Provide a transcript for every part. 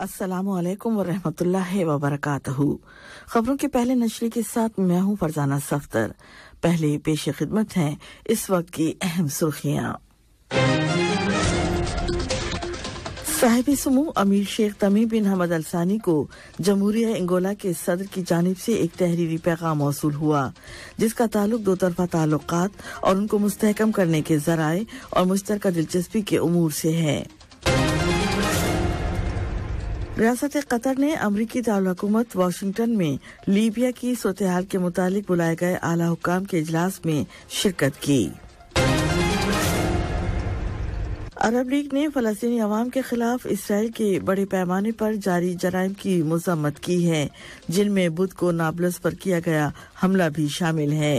असलकम वरहमतुल्लाहि वबरकातहू खबरों के पहले नशरी के साथ मैं हूं फरजाना सफ्तर पहले पेश खिदमत हैं इस वक्त की अहम सुर्खियां साहिब समूह अमीर शेख तमीम बिन हमद अलसानी को जमहूरिया इंगोला के सदर की जानब से एक तहरीरी पैगाम मौसू हुआ जिसका ताल्लुक दो तरफा ताल्लुकात और उनको मुस्तहकम करने के जराए और मुश्तर दिलचस्पी के अमूर से है रियासत कतर ने अमरीकी दारकूमत वाशिंगटन में लीबिया की सूतहाल के मुतालिक बुलाए गए आला हुकाम के इजलास में शिरकत की अरब लीग ने फलस्तीनी अवाम के खिलाफ इसराइल के बड़े पैमाने पर जारी जराइम की मजम्मत की है जिनमें बुध को नाबलस पर किया गया हमला भी शामिल है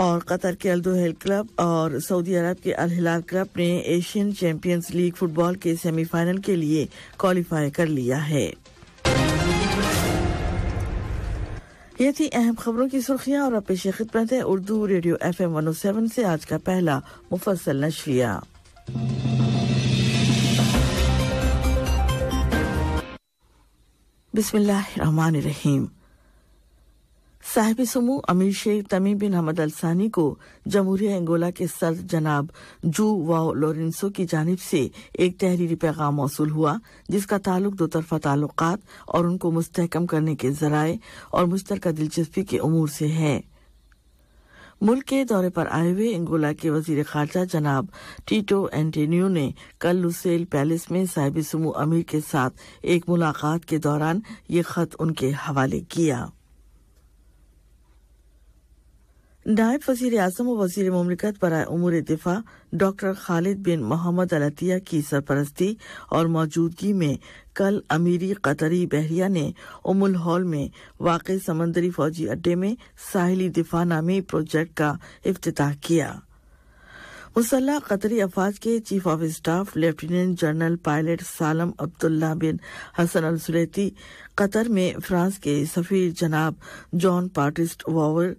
और कतर के अलदोहेल क्लब और सऊदी अरब के अल हिलाल क्लब ने एशियन चैंपियंस लीग फुटबॉल के सेमीफाइनल के लिए क्वालिफाई कर लिया है ये थी अहम खबरों की सुर्खियां और अपेश खिदमत है Urdu radio F M one seven से आज का पहला मुफसल नशरिया बिस्मिल्लाह रहमान रहीम साहिब समूह अमीर शेख तमीम बिन हमद अलसानी को जमहूरिया एंगोला के सर जनाब जू वाओ लोरेंसो की जानब से एक तहरीरी पैगाम मौसू हुआ जिसका ताल्लुक दो तरफा ताल्लुक और उनको मुस्तकम करने के जराये और मुश्तर दिलचस्पी के अमूर से है मुल्क के दौरे पर आए हुए एंगोला के वजीर खारजा जनाब टीटो एंटेनियो ने कल लुसेल पैलेस में साहिब समूह अमीर के साथ एक मुलाकात के दौरान ये खत उनके हवाले किया नायब वजीर अजम और वजीर ममलिकत बर उमूर दिफा doctor Khalid bin Mohammed Al Attiyah की सरपरस्ती और मौजूदगी में कल अमीरी कतरी बहरिया ने उमुल हॉल में वाकई समंदरी फौजी अड्डे में साहिली दिफा नामी प्रोजेक्ट का अफ्ताह किया मुसल्ह कतरी अफवाज के chief of staff lieutenant general pilot Salem Abdullah bin Hassan Al Sulaiti Qatar में फ्रांस के सफ़ीर जनाब जॉन पार्टिस्ट वॉवर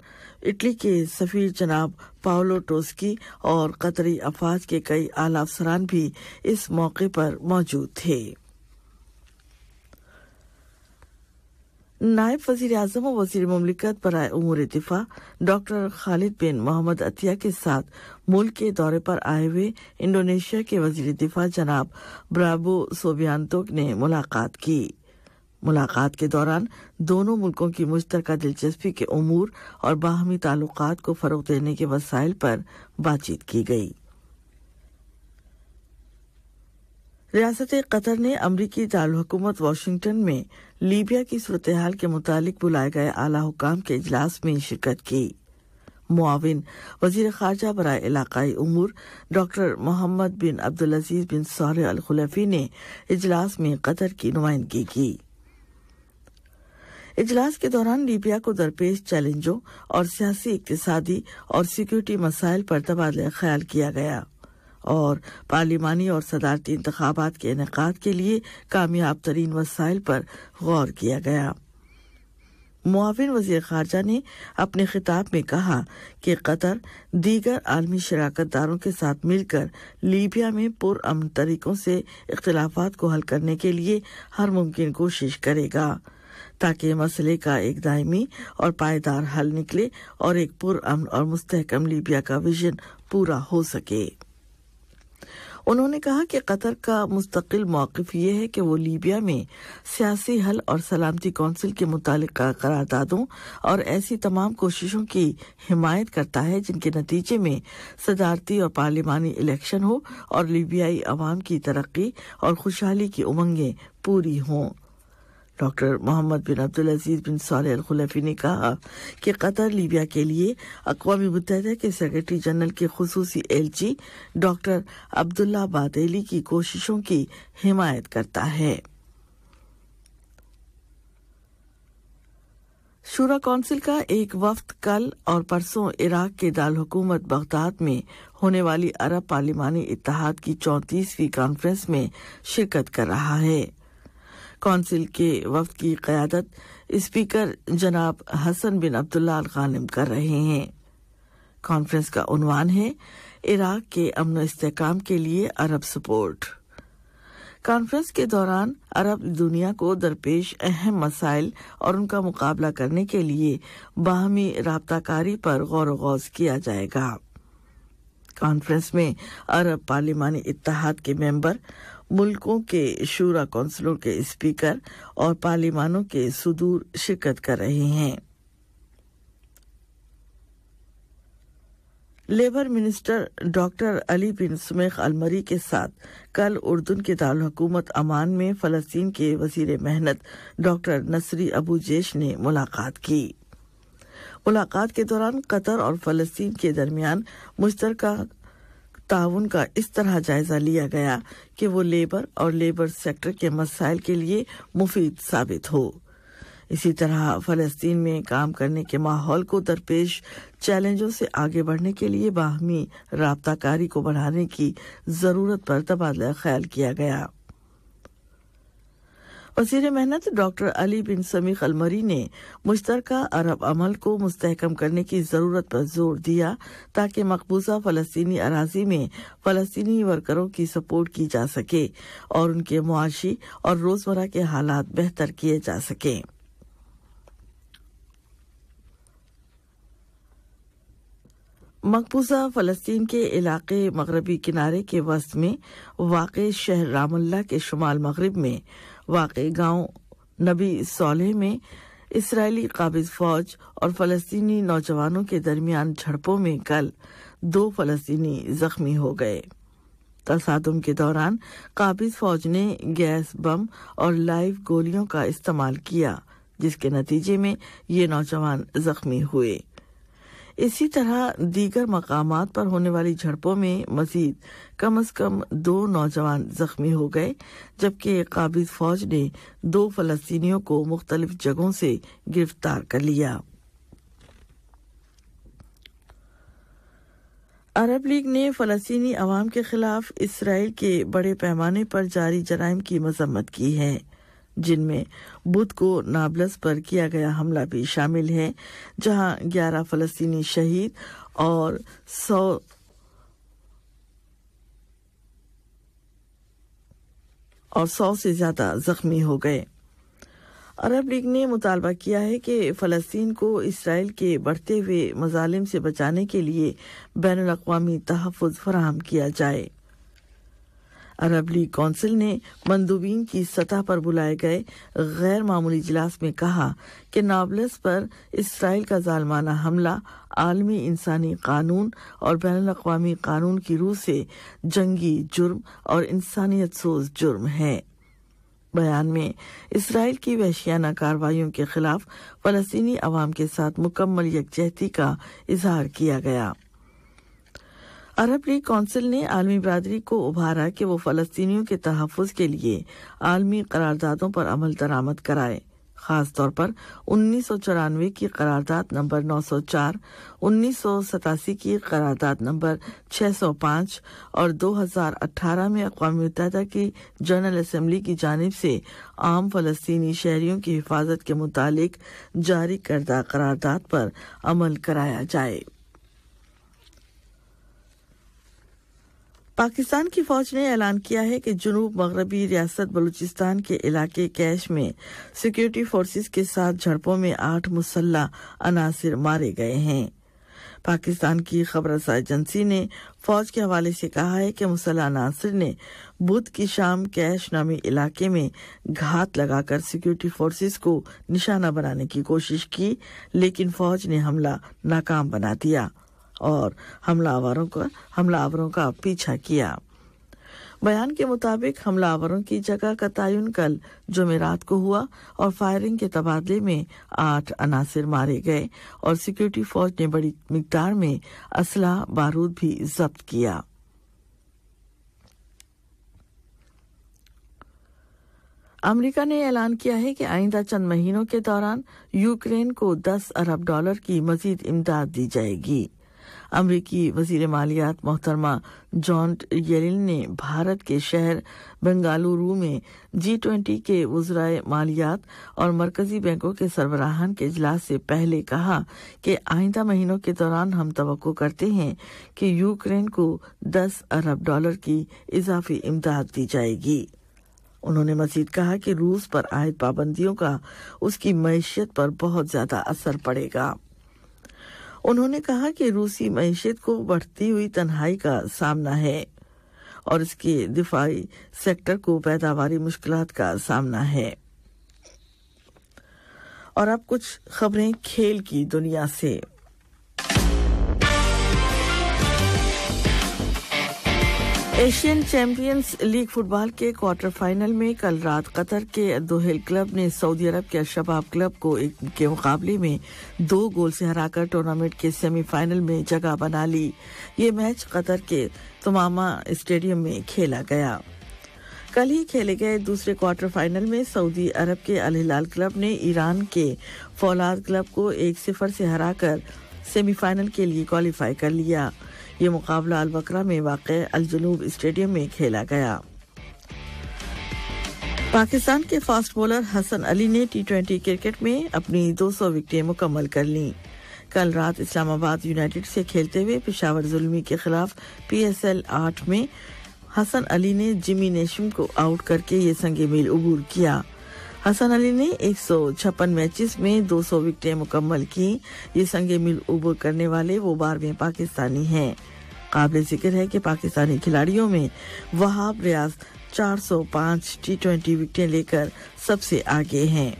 इटली के सफ़ीर जनाब पाओलो टोस्की और कतरी अफवाज के कई आला अफसरान भी इस मौके पर मौजूद थे नायब वजीर अजम और वजीर ममलिकत बरए उमूर दिफा doctor Khalid bin Mohammed Attiyah के साथ मुल्क के दौरे पर आए हुए इंडोनेशिया के वजीर दिफा जनाब ब्राबो सोबियांतो ने मुलाकात की मुलाकात के दौरान दोनों मुल्कों की मुश्तरका दिलचस्पी के अमूर और बाहमी ताल्लुक को फ़रोग देने के वसाइल पर बातचीत की गई रियासत कतर ने अमरीकी दारकूमत वाशिंगटन में लीबिया की सूरत हाल के मुतालिक बुलाए गए आला हुकाम के इजलास में शिरकत की मुआविन वजीर खारजा बरए इलाकाई उमूर doctor Mohammed bin Abdul Aziz bin Saud Al खुलफी ने इजलास में कतर की नुमाइंदगी की इजलास के दौरान लीबिया को दरपेश चैलेंजों और सियासी इकतदी और सिक्योरिटी मसाइल पर तबादला ख्याल किया गया और पार्लिमानी और सदारती इंतबात के इनका के लिए कामयाब तरीन वसाइल पर गौर किया गया मुआविन वजी खारजा ने अपने खिताब में कहा कि कतर दीगर आलमी शराकत दारों के साथ मिलकर लीबिया में पुरअमन तरीकों से इख्तलाफा को हल करने के लिए हर मुमकिन कोशिश करेगा ताकि मसले का एक दायमी और पायदार हल निकले और एक पुरअमन और मुस्तकम लीबिया का विजन पूरा हो सके उन्होंने कहा कि कतर का मुस्तकिल मौकफ यह है कि वो लीबिया में सियासी हल और सलामती कौंसिल के मुतल करारदादों और ऐसी तमाम कोशिशों की हिमायत करता है जिनके नतीजे में सदारती और पार्लिमानी इलेक्शन हो और लीबियाई अवाम की तरक्की और खुशहाली की उमंगें पूरी हों doctor Mohammed bin Abdul Aziz bin Saleh Al Khulaifi ने कहा कि कतर लीबिया के लिए अकवा मुतहदा के सेक्रेटरी जनरल के खसूसी जी डॉक्टर अब्दुल्ला बादली की कोशिशों की हिमायत करता है शूरा कौंसिल का एक वफ्त कल और परसों इराक के दाल हुकूमत बगदाद में होने वाली अरब पार्लिमानी इतिहाद की चौंतीसवीं कॉन्फ्रेंस में शिरकत कर रहा है कौंसिल के वक्त की क्यादत स्पीकर जनाब हसन बिन अब्दुल्ला गालिम कर रहे हैं कॉन्फ्रेंस का उनवान है इराक के अमन इसकाम के लिए अरब सपोर्ट कॉन्फ्रेंस के दौरान अरब दुनिया को दरपेश अहम मसाइल और उनका मुकाबला करने के लिए बाहमी रबताकारी पर गौर गौज किया जाएगा कॉन्फ्रेंस में अरब पार्लिमानी इतिहाद के मेंबर मुल्कों के शूरा कौंसलों के स्पीकर और पार्लिमानों के सुदूर शिरकत कर रहे हैं labour minister doctor Ali bin Sumaikh Al Marri के साथ कल उर्दन के दारकूमत अमान में फलस्तीन के वजीर मेहनत डॉक्टर नसरी अबू जेश ने मुलाकात की मुलाकात के दौरान कतर और फलस्तीन के दरमियान मुश्तर ताउन का इस तरह जायजा लिया गया कि वो लेबर और लेबर सेक्टर के मसाइल के लिए मुफीद साबित हो इसी तरह फलस्तीन में काम करने के माहौल को दरपेश चैलेंजों से आगे बढ़ने के लिए बाहमी रबताकारी को बढ़ाने की ज़रूरत पर तबादला ख्याल किया गया वजीर मेहनत डॉक्टर अली बिन समी अलमरी ने मुश्तर अरब अमल को मुस्तकम करने की ज़रूरत पर जोर दिया ताकि मकबूजा फ़लस्तनी अराजी में फ़लस्तनी वर्करों की सपोर्ट की जा सके और उनके मुआशी और रोज़मर्रा के हालात बेहतर किए जा सकें मकबूजा फलस्तीन के इलाके मगरबी किनारे के वस्त में वाक़ शहर रामल्ला के शुमाल मगरब में वाकई गांव नबी सोलह में इसराइली काबिज फौज और फलस्तीनी नौजवानों के दरमियान झड़पों में कल दो फलस्तीनी जख्मी हो गए तसादम के दौरान काबिज फौज ने गैस बम और लाइव गोलियों का इस्तेमाल किया जिसके नतीजे में ये नौजवान जख्मी हुए इसी तरह दीगर मकामात पर होने वाली झड़पों में मजीद कम अज कम दो नौजवान जख्मी हो गए जबकि एक काबिज फौज ने दो फलस्तीनियों को मुख्तलिफ जगहों से गिरफ्तार कर लिया अरब लीग ने फलस्तीनी अवाम के खिलाफ इसराइल के बड़े पैमाने पर जारी जराइम की मजम्मत की है जिनमें बुध को नाबलस पर किया गया हमला भी शामिल है जहां 11 फलस्तीनी शहीद और 100 और 100 से ज्यादा जख्मी हो गए अरब लीग ने मुतालबा किया है कि फ़लस्तीन को इसराइल के बढ़ते हुए मजालिम से बचाने के लिए बैन अवी तहफ़ फराहम किया जाए अरब लीग कौंसिल ने मंदूबीन की सतह पर बुलाए गए गैर मामूली इजलास में कहा कि नाबलस पर इसराइल का जालमाना हमला आलमी इंसानी कानून और बैन अवी कानून की रूह से जंगी जुर्म और इंसानियत सोज जुर्म है बयान में इसराइल की वहशियाना कार्रवाई के खिलाफ फलस्तीनी अवाम के साथ मुकम्मल यकजहती का इजहार किया गया अरब लीग काउंसिल ने आलमी बरदरी को उभारा कि वो फलस्तीनियों के तहफ़ के लिए आलमी करारदादों पर अमल दरामद कराए खास तौर पर उन्नीस सौ चौरानवे की करारदाद नंबर चार उन्नीस सौ सतासी की करारदाद नंबर पांच और दो हजार 2018 में अकवा मुतहदा की जनरल असम्बली की जानब से आम फलस्तीनी शहरियों की हिफाजत के मुतालिक जारी करदा करारदाद पर अमल कराया जाए पाकिस्तान की फौज ने ऐलान किया है कि जुनूब मगरबी रियासत बलूचिस्तान के इलाके कैश में सिक्योरिटी फोर्सेस के साथ झड़पों में आठ मुसल्ला अनासिर मारे गए हैं पाकिस्तान की खबर एजेंसी ने फौज के हवाले से कहा है कि मुसल्ला अनासिर ने बुध की शाम कैश नामी इलाके में घात लगाकर सिक्योरिटी फोर्सेज को निशाना बनाने की कोशिश की लेकिन फौज ने हमला नाकाम बना दिया और हमलावरों का हमलावरों का पीछा किया बयान के मुताबिक हमलावरों की जगह का तयन कल जुमेरात को हुआ और फायरिंग के तबादले में आठ अनासिर मारे गए और सिक्योरिटी फौज ने बड़ी मिकदार में असला बारूद भी जब्त किया अमेरिका ने ऐलान किया है कि आइंदा चंद महीनों के दौरान यूक्रेन को 10 अरब डॉलर की मजीद इमदाद दी जाएगी अमरीकी वजीर मालियात मोहतरमा जॉन्ट येलिन ने भारत के शहर बंगालुरु में जी ट्वेंटी के वज्राय मालियात और मरकजी बैंकों के सरबराहान के इजलास से पहले कहा कि आइंदा महीनों के दौरान हम तो करते हैं कि यूक्रेन को 10 अरब डॉलर की इजाफी इमदाद दी जाएगी उन्होंने मजीद कहा कि रूस पर आयद पाबंदियों का उसकी मैशियत पर बहुत ज्यादा असर पड़ेगा उन्होंने कहा कि रूसी मीशत को बढ़ती हुई तन्हाई का सामना है और इसके दिफाई सेक्टर को पैदावारी मुश्किल का सामना है और अब कुछ खबरें खेल की दुनिया से एशियन चैंपियंस लीग फुटबॉल के क्वार्टर फाइनल में कल रात कतर के दोहेल क्लब ने सऊदी अरब के अशबाब क्लब को एक के मुकाबले में दो गोल से हराकर टूर्नामेंट के सेमीफाइनल में जगह बना ली ये मैच कतर के तमामा स्टेडियम में खेला गया कल ही खेले गए दूसरे क्वार्टर फाइनल में सऊदी अरब के अल हिलाल क्लब ने ईरान के फौलाद क्लब को एक सिफर से हराकर सेमीफाइनल के लिए क्वालिफाई कर लिया ये मुकाबला अलबकरा में वाक़ अलजनूब स्टेडियम में खेला गया पाकिस्तान के फास्ट बॉलर हसन अली ने टी ट्वेंटी क्रिकेट में अपनी 200 विकटें मुकम्मल कर ली कल रात इस्लामाबाद यूनाइटेड से खेलते हुए पिशावर जुलमी के खिलाफ पीएसएल 8 में हसन अली ने जिमी नेशम को आउट करके ये संगे मेल अबूर किया हसन अली ने एक सौ छप्पन मैचेस में 200 विकेटें मुकम्मल की ये संगे मिल उबर करने वाले वो बारहवें पाकिस्तानी हैं काबिल जिक्र है कि पाकिस्तानी खिलाड़ियों में वहाब रियाज 405 टी ट्वेंटी विकेटें लेकर सबसे आगे हैं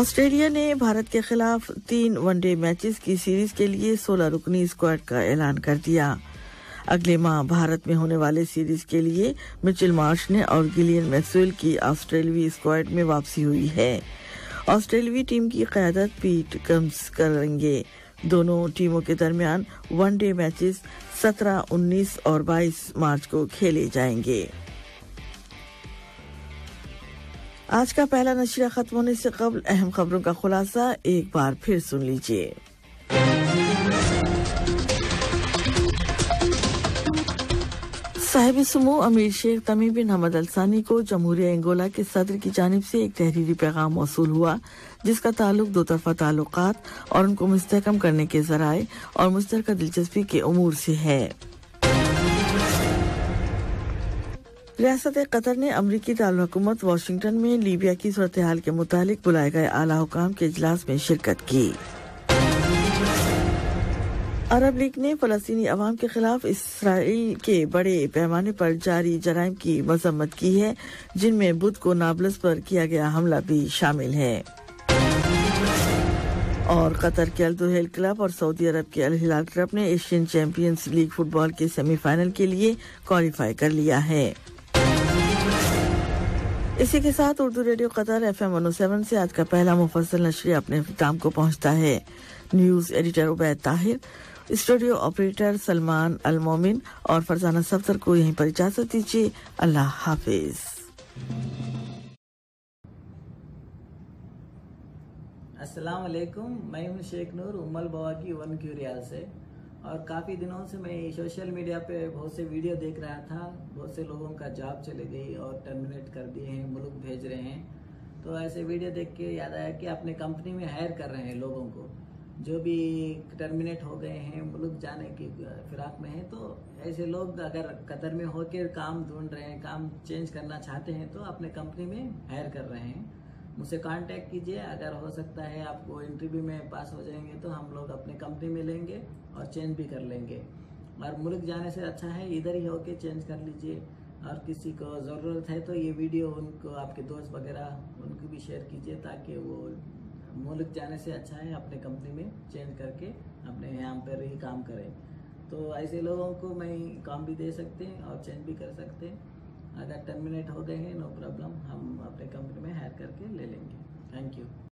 ऑस्ट्रेलिया ने भारत के खिलाफ तीन वनडे मैचेस की सीरीज के लिए 16 रुकनी स्क्वाड का ऐलान कर दिया अगले माह भारत में होने वाले सीरीज के लिए मिचिल मार्श ने और गिलियन मैक्सवेल की ऑस्ट्रेलवी स्क्वाड में वापसी हुई है ऑस्ट्रेलवी टीम की क्यादत पीट कम्स करेंगे दोनों टीमों के दरमियान वनडे मैचेस 17, 19 और 22 मार्च को खेले जाएंगे आज का पहला नशीरा खत्म होने से कबल अहम खबरों का खुलासा एक बार फिर सुन लीजिए साहिब समूह अमीर शेख तमी बिन हमद अलसानी को जमहूरिया एंगोला के सदर की जानब ऐसी एक तहरीरी पैगाम मौसू हुआ जिसका ताल्लुक दो तरफा ताल्लुक और उनको मुस्तकम करने के जराये और मुश्तर दिलचस्पी के अमूर ऐसी है रियासत कतर ने अमरीकी तालुकूमत वाशिंगटन में लीबिया की सूरत हाल के मुतालिक बुलाए गए आला हुकाम के इजलास में शिरकत की अरब लीग ने फलस्तीनी अवाम के खिलाफ इसराइल के बड़े पैमाने पर जारी जराइम की मजम्मत की है जिनमें बुध को नाबलस पर किया गया हमला भी शामिल है और कतर के अल दुहेल क्लब और सऊदी अरब के अल हिलाल क्लब ने एशियन चैंपियंस लीग फुटबॉल के सेमीफाइनल के लिए क्वालिफाई कर लिया है इसी के साथ Urdu radio Qatar F M one seven से आज का पहला मुफसल नशरी अपने दाम को पहुंचता है news editor Ubaid Tahir studio operator Salman Al Momin और फरजाना सफ्तर को यहीं पर इजाजत दीजिए अल्लाह हाफिज अस्सलाम वालेकुम मैं हूं शेख नूर उमल बवा की वन क्यू से और काफ़ी दिनों से मैं सोशल मीडिया पे बहुत से वीडियो देख रहा था बहुत से लोगों का जॉब चले गई और टर्मिनेट कर दिए हैं मुल्क भेज रहे हैं तो ऐसे वीडियो देख के याद आया कि अपने कंपनी में हायर कर रहे हैं लोगों को जो भी टर्मिनेट हो गए हैं मुल्क जाने की फिराक में हैं तो ऐसे लोग अगर कतर में होकर काम ढूंढ रहे हैं काम चेंज करना चाहते हैं तो अपने कंपनी में हायर कर रहे हैं मुझसे कांटेक्ट कीजिए अगर हो सकता है आपको इंटरव्यू में पास हो जाएंगे तो हम लोग अपने कंपनी में लेंगे और चेंज भी कर लेंगे और मुल्क जाने से अच्छा है इधर ही होके चेंज कर लीजिए और किसी को ज़रूरत है तो ये वीडियो उनको आपके दोस्त वगैरह उनको भी शेयर कीजिए ताकि वो मुल्क जाने से अच्छा है अपने कंपनी में चेंज करके अपने यहाँ पर ही काम करें तो ऐसे लोगों को मैं काम भी दे सकते हैं और चेंज भी कर सकते हैं अगर टर्मिनेट हो गए हैं नो प्रॉब्लम हम अपने कंपनी में हायर करके ले लेंगे थैंक यू